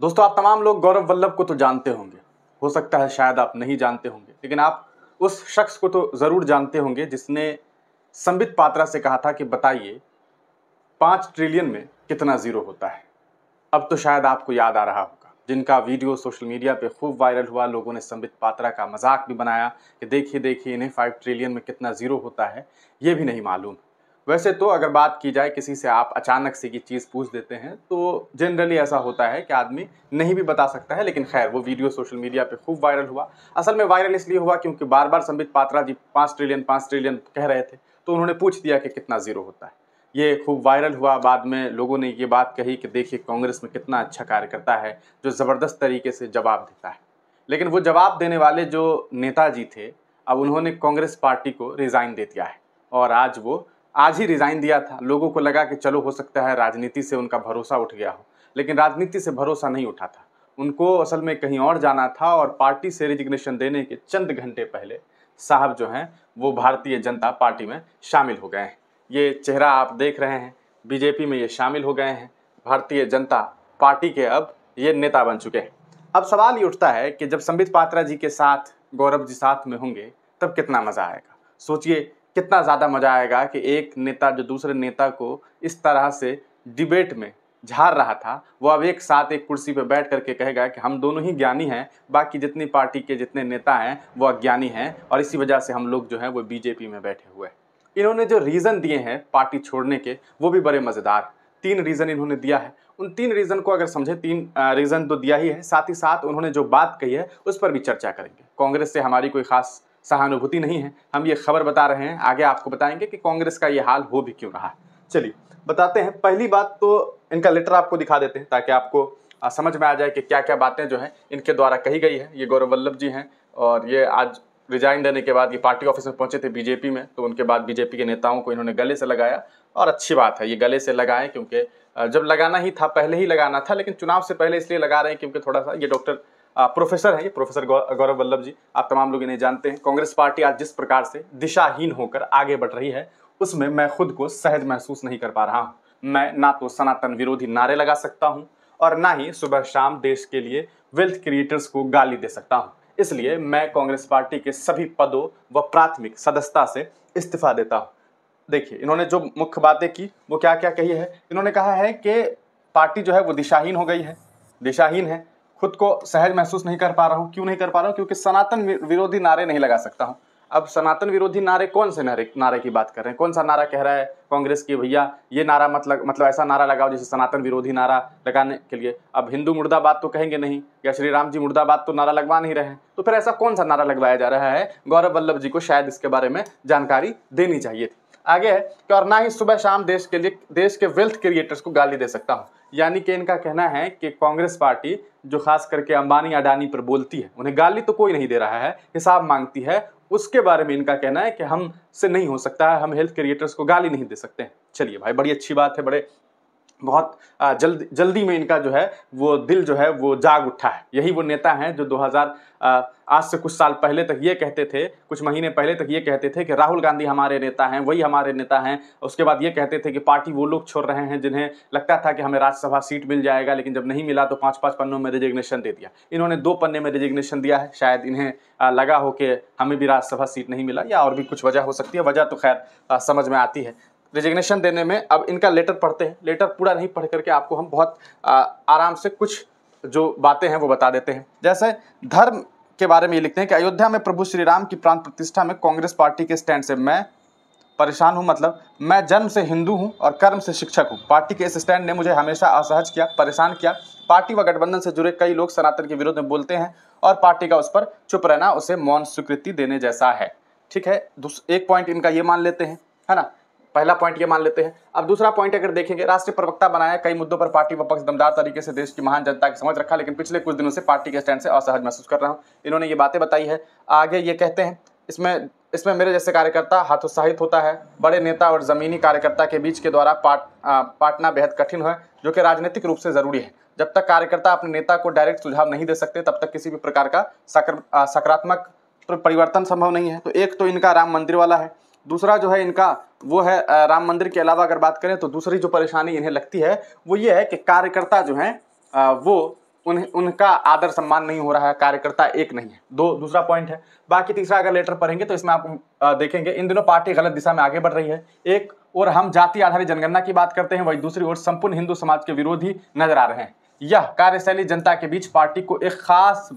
दोस्तों आप तमाम लोग गौरव वल्लभ को तो जानते होंगे हो सकता है शायद आप नहीं जानते होंगे लेकिन आप उस शख्स को तो ज़रूर जानते होंगे जिसने संबित पात्रा से कहा था कि बताइए पाँच ट्रिलियन में कितना ज़ीरो होता है अब तो शायद आपको याद आ रहा होगा जिनका वीडियो सोशल मीडिया पे खूब वायरल हुआ लोगों ने संबित पात्रा का मजाक भी बनाया कि देखिए देखिए इन्हें फाइव ट्रिलियन में कितना ज़ीरो होता है ये भी नहीं मालूम वैसे तो अगर बात की जाए किसी से आप अचानक से की चीज़ पूछ देते हैं तो जनरली ऐसा होता है कि आदमी नहीं भी बता सकता है लेकिन खैर वो वीडियो सोशल मीडिया पे खूब वायरल हुआ असल में वायरल इसलिए हुआ क्योंकि बार बार संबित पात्रा जी पाँच ट्रिलियन पाँच ट्रिलियन कह रहे थे तो उन्होंने पूछ दिया कि कितना ज़ीरो होता है ये खूब वायरल हुआ बाद में लोगों ने ये बात कही कि देखिए कांग्रेस में कितना अच्छा कार्यकर्ता है जो ज़बरदस्त तरीके से जवाब देता है लेकिन वो जवाब देने वाले जो नेताजी थे अब उन्होंने कांग्रेस पार्टी को रिज़ाइन दे दिया है और आज वो आज ही रिज़ाइन दिया था लोगों को लगा कि चलो हो सकता है राजनीति से उनका भरोसा उठ गया हो लेकिन राजनीति से भरोसा नहीं उठा था उनको असल में कहीं और जाना था और पार्टी से रिजिग्नेशन देने के चंद घंटे पहले साहब जो हैं वो भारतीय जनता पार्टी में शामिल हो गए हैं ये चेहरा आप देख रहे हैं बीजेपी में ये शामिल हो गए हैं भारतीय जनता पार्टी के अब ये नेता बन चुके हैं अब सवाल ये उठता है कि जब संबित पात्रा जी के साथ गौरव जी साथ में होंगे तब कितना मज़ा आएगा सोचिए कितना ज़्यादा मज़ा आएगा कि एक नेता जो दूसरे नेता को इस तरह से डिबेट में झाड़ रहा था वो अब एक साथ एक कुर्सी पर बैठ करके कहेगा कि हम दोनों ही ज्ञानी हैं बाकी जितनी पार्टी के जितने नेता हैं वो अज्ञानी हैं और इसी वजह से हम लोग जो हैं वो बीजेपी में बैठे हुए हैं इन्होंने जो रीज़न दिए हैं पार्टी छोड़ने के वो भी बड़े मज़ेदार तीन रीज़न इन्होंने दिया है उन तीन रीज़न को अगर समझे तीन रीज़न तो दिया ही है साथ ही साथ उन्होंने जो बात कही है उस पर भी चर्चा करेंगे कांग्रेस से हमारी कोई ख़ास सहानुभूति नहीं है हम ये खबर बता रहे हैं आगे आपको बताएंगे कि कांग्रेस का ये हाल हो भी क्यों रहा चलिए बताते हैं पहली बात तो इनका लेटर आपको दिखा देते हैं ताकि आपको समझ में आ जाए कि क्या क्या बातें जो हैं इनके द्वारा कही गई है ये गौरव वल्लभ जी हैं और ये आज रिजाइन देने के बाद ये पार्टी ऑफिस में पहुंचे थे बीजेपी में तो उनके बाद बीजेपी के नेताओं को इन्होंने गले से लगाया और अच्छी बात है ये गले से लगाएं क्योंकि जब लगाना ही था पहले ही लगाना था लेकिन चुनाव से पहले इसलिए लगा रहे हैं क्योंकि थोड़ा सा ये डॉक्टर प्रोफेसर हैं ये प्रोफेसर गौरव वल्लभ जी आप तमाम लोग इन्हें जानते हैं कांग्रेस पार्टी आज जिस प्रकार से दिशाहीन होकर आगे बढ़ रही है उसमें मैं खुद को सहज महसूस नहीं कर पा रहा हूँ मैं ना तो सनातन विरोधी नारे लगा सकता हूँ और ना ही सुबह शाम देश के लिए वेल्थ क्रिएटर्स को गाली दे सकता हूँ इसलिए मैं कांग्रेस पार्टी के सभी पदों व प्राथमिक सदस्यता से इस्तीफा देता हूँ देखिए इन्होंने जो मुख्य बातें की वो क्या क्या कही है इन्होंने कहा है कि पार्टी जो है वो दिशाहीन हो गई है दिशाहीन है खुद को सहज महसूस नहीं कर पा रहा हूँ क्यों नहीं कर पा रहा हूँ क्योंकि सनातन विरोधी नारे नहीं लगा सकता हूँ अब सनातन विरोधी नारे कौन से नारे नारे की बात कर रहे हैं कौन सा नारा कह रहा है कांग्रेस की भैया ये नारा मतलब मतलब ऐसा नारा लगाओ जैसे सनातन विरोधी नारा लगाने के लिए अब हिंदू मुर्दाबाद तो कहेंगे नहीं या श्री राम जी मुर्दाबाद तो नारा लगवा नहीं रहे हैं तो फिर ऐसा कौन सा नारा लगवाया जा रहा है गौरव वल्लभ जी को शायद इसके बारे में जानकारी देनी चाहिए थी आगे है कि और ना ही सुबह शाम देश के लिए देश के वेल्थ क्रिएटर्स को गाली दे सकता हूँ यानी कि इनका कहना है कि कांग्रेस पार्टी जो खास करके अंबानी अडानी पर बोलती है उन्हें गाली तो कोई नहीं दे रहा है हिसाब मांगती है उसके बारे में इनका कहना है कि हम से नहीं हो सकता है हम हेल्थ क्रिएटर्स को गाली नहीं दे सकते हैं चलिए भाई बड़ी अच्छी बात है बड़े बहुत जल्द जल्दी में इनका जो है वो दिल जो है वो जाग उठा है यही वो नेता हैं जो 2000 आज से कुछ साल पहले तक ये कहते थे कुछ महीने पहले तक ये कहते थे कि राहुल गांधी हमारे नेता हैं वही हमारे नेता हैं उसके बाद ये कहते थे कि पार्टी वो लोग छोड़ रहे हैं जिन्हें लगता था कि हमें राज्यसभा सीट मिल जाएगा लेकिन जब नहीं मिला तो पाँच पाँच पन्नों में रिजिग्नेशन दे दिया इन्होंने दो पन्ने में रिजिग्नेशन दिया है शायद इन्हें लगा हो कि हमें भी राज्यसभा सीट नहीं मिला या और भी कुछ वजह हो सकती है वजह तो खैर समझ में आती है रिजिग्नेशन देने में अब इनका लेटर पढ़ते हैं लेटर पूरा नहीं पढ़ करके आपको हम बहुत आ, आराम से कुछ जो बातें हैं वो बता देते हैं जैसे धर्म के बारे में ये लिखते हैं कि अयोध्या में प्रभु श्री राम की प्राण प्रतिष्ठा में कांग्रेस पार्टी के स्टैंड से मैं परेशान हूँ मतलब मैं जन्म से हिंदू हूँ और कर्म से शिक्षक हूँ पार्टी के इस स्टैंड ने मुझे हमेशा असहज किया परेशान किया पार्टी व गठबंधन से जुड़े कई लोग सनातन के विरोध में बोलते हैं और पार्टी का उस पर चुप रहना उसे मौन स्वीकृति देने जैसा है ठीक है एक पॉइंट इनका ये मान लेते हैं है ना पहला पॉइंट ये मान लेते हैं अब दूसरा पॉइंट अगर देखेंगे राष्ट्रीय प्रवक्ता बनाया कई मुद्दों पर पार्टी विपक्ष दमदार तरीके से देश की महान जनता की समझ रखा लेकिन पिछले कुछ दिनों से पार्टी के स्टैंड से असहज महसूस कर रहा हूँ इन्होंने ये बातें बताई है आगे ये कहते हैं इसमें इसमें मेरे जैसे कार्यकर्ता हाथोत्साहित होता है बड़े नेता और ज़मीनी कार्यकर्ता के बीच के द्वारा पाट पाटना बेहद कठिन है जो कि राजनीतिक रूप से ज़रूरी है जब तक कार्यकर्ता अपने नेता को डायरेक्ट सुझाव नहीं दे सकते तब तक किसी भी प्रकार का सकारात्मक परिवर्तन संभव नहीं है तो एक तो इनका राम मंदिर वाला है दूसरा जो है इनका वो है राम मंदिर के अलावा अगर बात करें तो दूसरी जो परेशानी इन्हें लगती है वो ये है कि कार्यकर्ता जो है वो उन उनका आदर सम्मान नहीं हो रहा है कार्यकर्ता एक नहीं है दो दूसरा पॉइंट है बाकी तीसरा अगर लेटर पढ़ेंगे तो इसमें आप देखेंगे इन दिनों पार्टी गलत दिशा में आगे बढ़ रही है एक और हम जाति आधारित जनगणना की बात करते हैं वही दूसरी ओर संपूर्ण हिंदू समाज के विरोधी नजर आ रहे हैं यह कार्यशैली जनता के बीच पार्टी को एक खास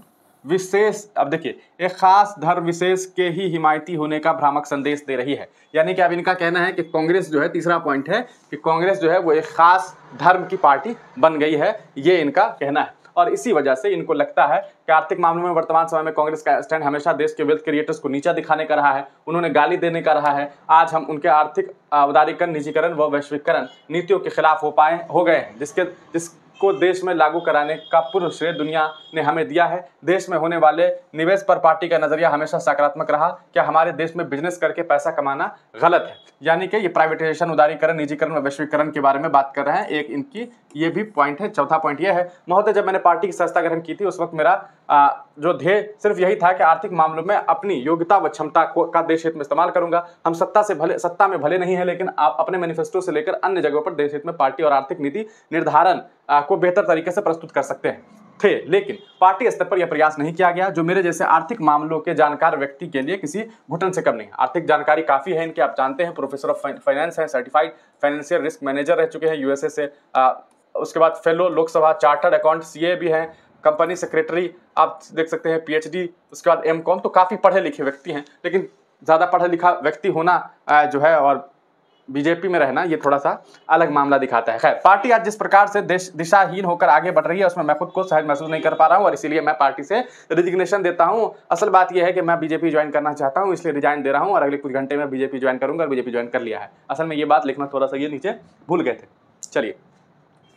विशेष अब देखिए एक खास धर्म विशेष के ही हिमायती होने का भ्रामक संदेश दे रही है यानी कि अब इनका कहना है कि कांग्रेस जो है तीसरा पॉइंट है कि कांग्रेस जो है वो एक खास धर्म की पार्टी बन गई है ये इनका कहना है और इसी वजह से इनको लगता है कि आर्थिक मामलों में वर्तमान समय में कांग्रेस का स्टैंड हमेशा देश के वेल्थ क्रिएटर्स को नीचा दिखाने का रहा है उन्होंने गाली देने का रहा है आज हम उनके आर्थिक उदारीकरण निजीकरण व वैश्विकरण नीतियों के खिलाफ हो पाए हो गए हैं जिसके जिस को देश में लागू कराने का पूर्व श्रेय दुनिया ने हमें दिया है देश में होने वाले निवेश पर पार्टी का नज़रिया हमेशा सकारात्मक रहा क्या हमारे देश में बिजनेस करके पैसा कमाना गलत है यानी कि ये प्राइवेटाइजेशन उदारीकरण निजीकरण और वैश्वीकरण के बारे में बात कर रहे हैं एक इनकी ये भी पॉइंट है चौथा पॉइंट ये है महोदय जब मैंने पार्टी की संस्था ग्रहण की थी उस वक्त मेरा आ, जो ध्येय सिर्फ यही था कि आर्थिक मामलों में अपनी योग्यता व क्षमता को का देश हित में इस्तेमाल करूंगा हम सत्ता से भले सत्ता में भले नहीं है लेकिन आप अपने मैनिफेस्टो से लेकर अन्य जगहों पर देश हित में पार्टी और आर्थिक नीति निर्धारण को बेहतर तरीके से प्रस्तुत कर सकते हैं थे लेकिन पार्टी स्तर पर यह प्रयास नहीं किया गया जो मेरे जैसे आर्थिक मामलों के जानकार व्यक्ति के लिए किसी घुटन से कम नहीं आर्थिक जानकारी काफ़ी है इनके आप जानते हैं प्रोफेसर ऑफ फाइनेंस हैं सर्टिफाइड फाइनेंशियल रिस्क मैनेजर रह चुके हैं यूएसए से आ, उसके बाद fellow Lok Sabha chartered accountancy भी हैं कंपनी सेक्रेटरी आप देख सकते हैं पी उसके बाद एम तो काफ़ी पढ़े लिखे व्यक्ति हैं लेकिन ज़्यादा पढ़ा लिखा व्यक्ति होना जो है और बीजेपी में रहना ये थोड़ा सा अलग मामला दिखाता है खैर पार्टी आज जिस प्रकार से देश दिशाहीन होकर आगे बढ़ रही है उसमें मैं खुद को सहज महसूस नहीं कर पा रहा हूँ और इसीलिए मैं पार्टी से रिजिग्नेशन देता हूँ असल बात यह है कि मैं बीजेपी ज्वाइन करना चाहता हूँ इसलिए रिजाइन दे रहा हूँ और अगले कुछ घंटे में बीजेपी ज्वाइन करूंगा और बीजेपी ज्वाइन कर लिया है असल में ये बात लिखना थोड़ा सा ये नीचे भूल गए थे चलिए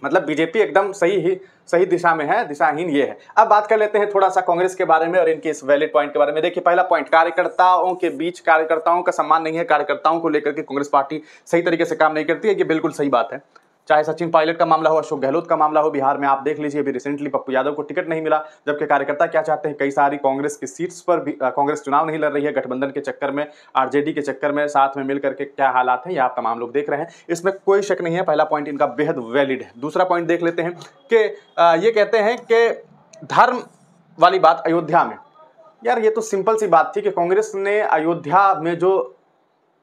मतलब बीजेपी एकदम सही ही सही दिशा में है दिशाहीन ये है अब बात कर लेते हैं थोड़ा सा कांग्रेस के बारे में और इनके इस वैलिड पॉइंट के बारे में देखिए पहला पॉइंट कार्यकर्ताओं के बीच कार्यकर्ताओं का सम्मान नहीं है कार्यकर्ताओं को लेकर के कांग्रेस पार्टी सही तरीके से काम नहीं करती है ये बिल्कुल सही बात है चाहे सचिन पायलट का मामला हो अशोक गहलोत का मामला हो बिहार में आप देख लीजिए अभी रिसेंटली पप्पू यादव को टिकट नहीं मिला जबकि कार्यकर्ता क्या चाहते हैं कई सारी कांग्रेस की सीट्स पर भी कांग्रेस चुनाव नहीं लड़ रही है गठबंधन के चक्कर में आरजेडी के चक्कर में साथ में मिलकर के क्या हालात हैं ये आप तमाम लोग देख रहे हैं इसमें कोई शक नहीं है पहला पॉइंट इनका बेहद वैलिड है दूसरा पॉइंट देख लेते हैं कि ये कहते हैं कि धर्म वाली बात अयोध्या में यार ये तो सिंपल सी बात थी कि कांग्रेस ने अयोध्या में जो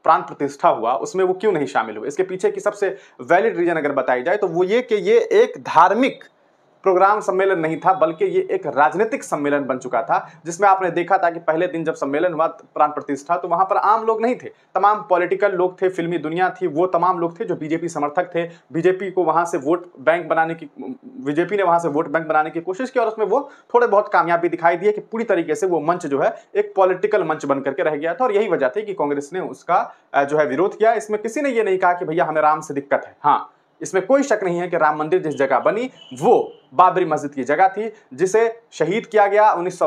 प्राण प्रतिष्ठा हुआ उसमें वो क्यों नहीं शामिल हुए इसके पीछे की सबसे वैलिड रीजन अगर बताई जाए तो वो ये कि ये एक धार्मिक प्रोग्राम सम्मेलन नहीं था बल्कि ये एक राजनीतिक सम्मेलन बन चुका था जिसमें आपने देखा था कि पहले दिन जब सम्मेलन हुआ प्राण प्रतिष्ठा तो वहाँ पर आम लोग नहीं थे तमाम पॉलिटिकल लोग थे फिल्मी दुनिया थी वो तमाम लोग थे जो बीजेपी समर्थक थे बीजेपी को वहाँ से वोट बैंक बनाने की बीजेपी ने वहाँ से वोट बैंक बनाने की कोशिश की और उसमें वो थोड़े बहुत कामयाबी दिखाई दिए कि पूरी तरीके से वो मंच जो है एक पॉलिटिकल मंच बन करके रह गया था और यही वजह थी कि कांग्रेस ने उसका जो है विरोध किया इसमें किसी ने ये नहीं कहा कि भैया हमें राम से दिक्कत है हाँ इसमें कोई शक नहीं है कि राम मंदिर जिस जगह बनी वो बाबरी मस्जिद की जगह थी जिसे शहीद किया गया उन्नीस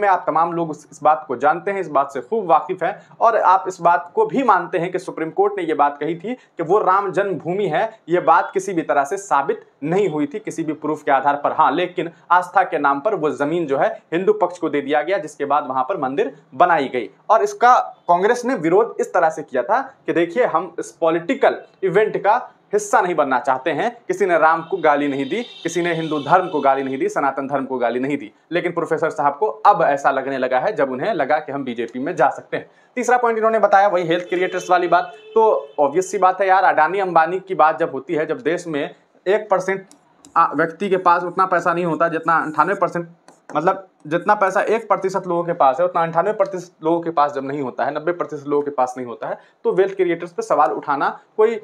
में आप तमाम लोग इस बात को जानते हैं इस बात से खूब वाकिफ़ हैं और आप इस बात को भी मानते हैं कि सुप्रीम कोर्ट ने ये बात कही थी कि वो राम जन्मभूमि है ये बात किसी भी तरह से साबित नहीं हुई थी किसी भी प्रूफ के आधार पर हाँ लेकिन आस्था के नाम पर वो ज़मीन जो है हिंदू पक्ष को दे दिया गया जिसके बाद वहाँ पर मंदिर बनाई गई और इसका कांग्रेस ने विरोध इस तरह से किया था कि देखिए हम इस पॉलिटिकल इवेंट का हिस्सा नहीं बनना चाहते हैं किसी ने राम को गाली नहीं दी किसी ने हिंदू धर्म को गाली नहीं दी सनातन धर्म को गाली नहीं दी लेकिन प्रोफेसर साहब को अब ऐसा लगने लगा है जब उन्हें लगा कि हम बीजेपी में जा सकते हैं तीसरा पॉइंट इन्होंने बताया वही हेल्थ क्रिएटर्स वाली बात तो ऑब्वियस सी बात है यार अडानी अंबानी की बात जब होती है जब देश में एक परसेंट व्यक्ति के पास उतना पैसा नहीं होता जितना अंठानवे परसेंट मतलब जितना पैसा एक प्रतिशत लोगों के पास है उतना अंठानवे प्रतिशत लोगों के पास जब नहीं होता है नब्बे प्रतिशत लोगों के पास नहीं होता है तो वेल्थ क्रिएटर्स पे सवाल उठाना कोई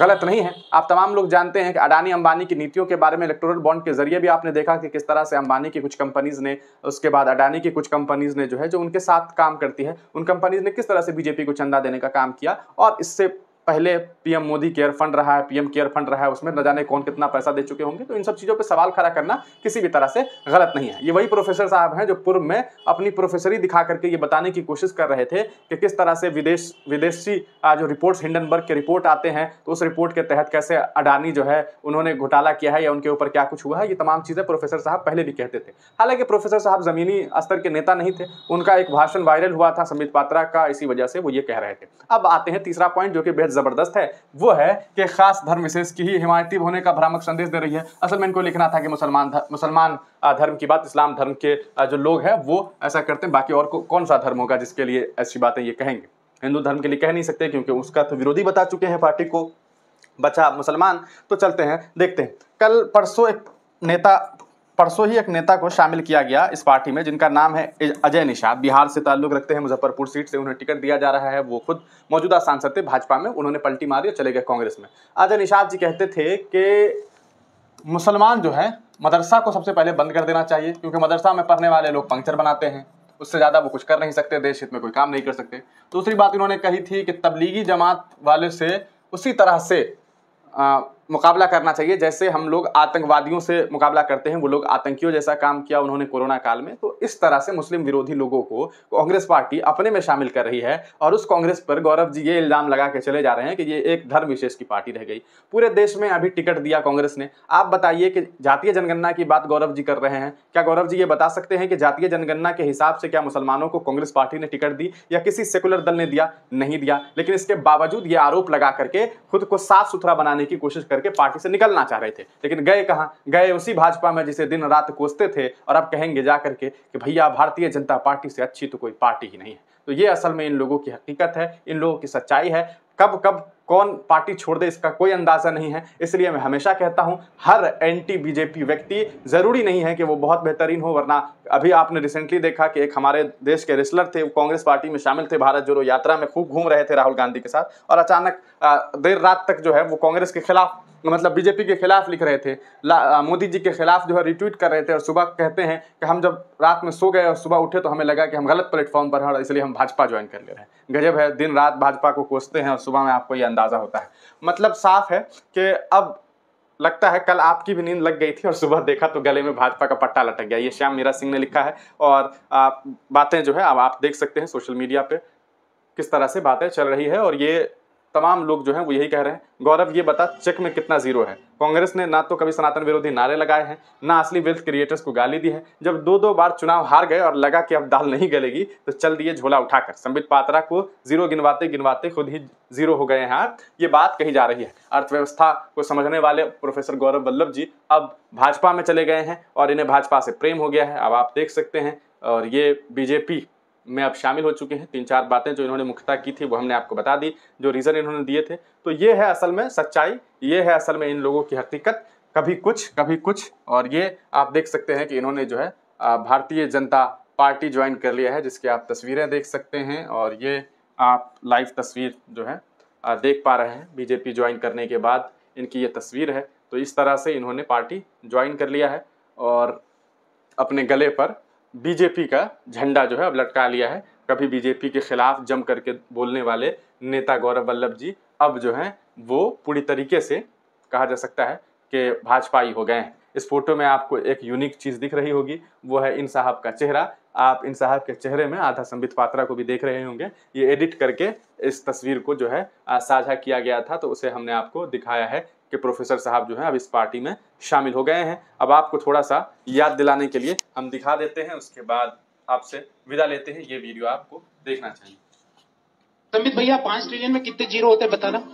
गलत नहीं है आप तमाम लोग जानते हैं कि अडानी अंबानी की नीतियों के बारे में इलेक्ट्रोल बॉन्ड के जरिए भी आपने देखा कि किस तरह से अंबानी की कुछ कंपनीज़ ने उसके बाद अडानी की कुछ कंपनीज़ ने जो है जो उनके साथ काम करती है उन कंपनीज़ ने किस तरह से बीजेपी को चंदा देने का काम किया और इससे पहले पीएम मोदी केयर फंड रहा है पीएम केयर फंड रहा है उसमें न जाने कौन कितना पैसा दे चुके होंगे तो इन सब चीज़ों पर सवाल खड़ा करना किसी भी तरह से गलत नहीं है ये वही प्रोफेसर साहब हैं जो पूर्व में अपनी प्रोफेसरी दिखा करके ये बताने की कोशिश कर रहे थे कि किस तरह से विदेश विदेशी जो रिपोर्ट्स हिंडनबर्ग के रिपोर्ट आते हैं तो उस रिपोर्ट के तहत कैसे अडानी जो है उन्होंने घोटाला किया है या उनके ऊपर क्या कुछ हुआ है ये तमाम चीज़ें प्रोफेसर साहब पहले भी कहते थे हालांकि प्रोफेसर साहब ज़मीनी स्तर के नेता नहीं थे उनका एक भाषण वायरल हुआ था संबित पात्रा का इसी वजह से वो ये कह रहे थे अब आते हैं तीसरा पॉइंट जो कि बेहद जबरदस्त है वो है कि खास धर्म विशेष की ही हिमायती होने का भ्रामक संदेश दे रही है असल में इनको लिखना था कि मुसलमान मुसलमान धर्म की बात इस्लाम धर्म के जो लोग हैं वो ऐसा करते हैं बाकी और को, कौन सा धर्म होगा जिसके लिए ऐसी बातें ये कहेंगे हिंदू धर्म के लिए कह नहीं सकते क्योंकि उसका तो विरोधी बता चुके हैं पार्टी को बचा मुसलमान तो चलते हैं देखते हैं कल परसों एक नेता परसों ही एक नेता को शामिल किया गया इस पार्टी में जिनका नाम है अजय निषाद बिहार से ताल्लुक रखते हैं मुजफ्फरपुर सीट से उन्हें टिकट दिया जा रहा है वो खुद मौजूदा सांसद थे भाजपा में उन्होंने पलटी मारी और चले गए कांग्रेस में अजय निषाद जी कहते थे कि मुसलमान जो है मदरसा को सबसे पहले बंद कर देना चाहिए क्योंकि मदरसा में पढ़ने वाले लोग पंक्चर बनाते हैं उससे ज़्यादा वो कुछ कर नहीं सकते देश हित में कोई काम नहीं कर सकते दूसरी बात इन्होंने कही थी कि तबलीगी जमात वाले से उसी तरह से मुकाबला करना चाहिए जैसे हम लोग आतंकवादियों से मुकाबला करते हैं वो लोग आतंकियों जैसा काम किया उन्होंने कोरोना काल में तो इस तरह से मुस्लिम विरोधी लोगों को कांग्रेस पार्टी अपने में शामिल कर रही है और उस कांग्रेस पर गौरव जी ये इल्ज़ाम लगा के चले जा रहे हैं कि ये एक धर्म विशेष की पार्टी रह गई पूरे देश में अभी टिकट दिया कांग्रेस ने आप बताइए कि जातीय जनगणना की बात गौरव जी कर रहे हैं क्या गौरव जी ये बता सकते हैं कि जातीय जनगणना के हिसाब से क्या मुसलमानों को कांग्रेस पार्टी ने टिकट दी या किसी सेकुलर दल ने दिया नहीं दिया लेकिन इसके बावजूद ये आरोप लगा करके खुद को साफ सुथरा बनाने की कोशिश कर करके पार्टी से निकलना चाह रहे थे लेकिन गए कहाँ गए उसी भाजपा में जिसे दिन रात कोसते थे और अब कहेंगे जा करके कि भैया भारतीय जनता पार्टी से अच्छी तो कोई पार्टी ही नहीं है तो ये असल में इन लोगों की हकीकत है इन लोगों की सच्चाई है कब कब कौन पार्टी छोड़ दे इसका कोई अंदाज़ा नहीं है इसलिए मैं हमेशा कहता हूं हर एंटी बीजेपी व्यक्ति ज़रूरी नहीं है कि वो बहुत बेहतरीन हो वरना अभी आपने रिसेंटली देखा कि एक हमारे देश के रेसलर थे वो कांग्रेस पार्टी में शामिल थे भारत जोड़ो यात्रा में खूब घूम रहे थे राहुल गांधी के साथ और अचानक देर रात तक जो है वो कांग्रेस के खिलाफ मतलब बीजेपी के खिलाफ लिख रहे थे मोदी जी के खिलाफ जो है रिट्वीट कर रहे थे और सुबह कहते हैं कि हम जब रात में सो गए और सुबह उठे तो हमें लगा कि हम गलत प्लेटफॉर्म पर हैं और इसलिए हम भाजपा ज्वाइन कर ले रहे हैं गजब है दिन रात भाजपा को कोसते हैं और सुबह में आपको ये अंदाज़ा होता है मतलब साफ है कि अब लगता है कल आपकी भी नींद लग गई थी और सुबह देखा तो गले में भाजपा का पट्टा लटक गया ये श्याम मीरा सिंह ने लिखा है और आप बातें जो है अब आप देख सकते हैं सोशल मीडिया पर किस तरह से बातें चल रही है और ये तमाम लोग जो हैं वो यही कह रहे हैं गौरव ये बता चेक में कितना जीरो है कांग्रेस ने ना तो कभी सनातन विरोधी नारे लगाए हैं ना असली वेल्थ क्रिएटर्स को गाली दी है जब दो दो बार चुनाव हार गए और लगा कि अब दाल नहीं गलेगी तो चल दिए झोला उठाकर संबित पात्रा को जीरो गिनवाते गिनवाते खुद ही जीरो हो गए हैं हाँ, ये बात कही जा रही है अर्थव्यवस्था को समझने वाले प्रोफेसर गौरव वल्लभ जी अब भाजपा में चले गए हैं और इन्हें भाजपा से प्रेम हो गया है अब आप देख सकते हैं और ये बीजेपी में अब शामिल हो चुके हैं तीन चार बातें जो इन्होंने मुख्यता की थी वो हमने आपको बता दी जो रीज़न इन्होंने दिए थे तो ये है असल में सच्चाई ये है असल में इन लोगों की हकीकत कभी कुछ कभी कुछ और ये आप देख सकते हैं कि इन्होंने जो है भारतीय जनता पार्टी ज्वाइन कर लिया है जिसकी आप तस्वीरें देख सकते हैं और ये आप लाइव तस्वीर जो है देख पा रहे हैं बीजेपी ज्वाइन करने के बाद इनकी ये तस्वीर है तो इस तरह से इन्होंने पार्टी ज्वाइन कर लिया है और अपने गले पर बीजेपी का झंडा जो है अब लटका लिया है कभी बीजेपी के खिलाफ जम करके बोलने वाले नेता गौरव वल्लभ जी अब जो हैं वो पूरी तरीके से कहा जा सकता है कि भाजपाई हो गए हैं इस फोटो में आपको एक यूनिक चीज़ दिख रही होगी वो है इन साहब का चेहरा आप इन साहब के चेहरे में आधा संबित पात्रा को भी देख रहे होंगे ये एडिट करके इस तस्वीर को जो है साझा किया गया था तो उसे हमने आपको दिखाया है कि प्रोफेसर साहब जो है अब इस पार्टी में शामिल हो गए हैं अब आपको थोड़ा सा याद दिलाने के लिए हम दिखा देते हैं उसके बाद आपसे विदा लेते हैं ये वीडियो आपको देखना चाहिए संबित भैया पाँच ट्रिलियन में कितने जीरो होते हैं बताना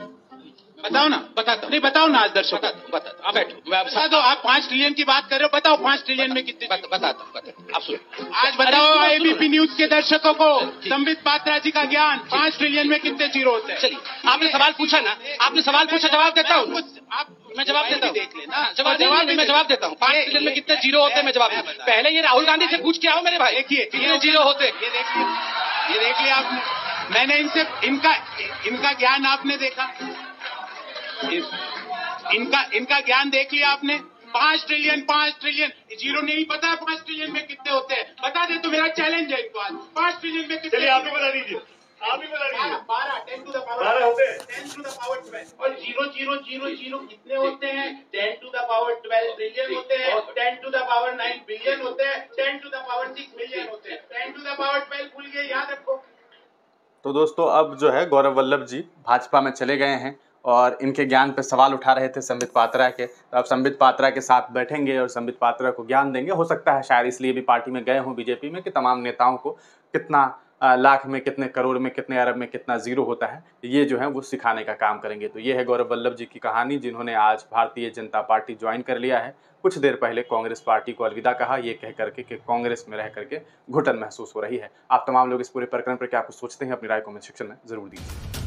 बताओ ना बताता नहीं बताओ ना आज दर्शक बताता बैठो बता दो आप पांच ट्रिलियन की बात कर रहे हो बताओ पांच ट्रिलियन में कितने बताता आप सुनो आज बताओ एबीपी न्यूज के दर्शकों को संबित पात्रा जी का ज्ञान पांच ट्रिलियन में कितने जीरो होते हैं चलिए आपने सवाल पूछा ना आपने सवाल पूछा जवाब देता हूँ आप मैं जवाब देता हूँ हाँ, जवाब जवाब मैं जवाब देता हूँ पांच ट्रिलियन में कितने जीरो होते हैं मैं जवाब देता हूँ पहले ये राहुल गांधी से पूछ के आओ मेरे भाई देखिए कितने जीरो होते ये देख लिया आपने मैंने इनसे इनका इनका ज्ञान आपने देखा इस, इनका इनका ज्ञान देख लिया आपने पांच ट्रिलियन पांच ट्रिलियन जीरो नहीं पता है पांच ट्रिलियन में कितने होते हैं बता दे तो मेरा चैलेंज है इनको आज पांच ट्रिलियन में कितने आप ही बता दीजिए आप ही बता दीजिए बारह टेन टू दावर पावर होते हैं टेन टू दावर ट्वेल्व और जीरो जीरो जीरो जीरो कितने होते हैं ten to the power twelve trillion होते हैं ten to the power nine billion होते हैं ten to the power six million होते हैं ten to the power twelve भूल गए याद रखो तो दोस्तों अब जो है गौरव वल्लभ जी भाजपा में चले गए हैं और इनके ज्ञान पर सवाल उठा रहे थे संबित पात्रा के तो अब संबित पात्रा के साथ बैठेंगे और संबित पात्रा को ज्ञान देंगे हो सकता है शायद इसलिए भी पार्टी में गए हों बीजेपी में कि तमाम नेताओं को कितना लाख में कितने करोड़ में कितने अरब में कितना जीरो होता है ये जो है वो सिखाने का काम करेंगे तो ये है गौरव वल्लभ जी की कहानी जिन्होंने आज भारतीय जनता पार्टी ज्वाइन कर लिया है कुछ देर पहले कांग्रेस पार्टी को अलविदा कहा ये कह करके कि कांग्रेस में रह करके घुटन महसूस हो रही है आप तमाम लोग इस पूरे प्रकरण पर क्या कुछ सोचते हैं अपनी राय कॉमेंट शिक्षण में जरूर दीजिए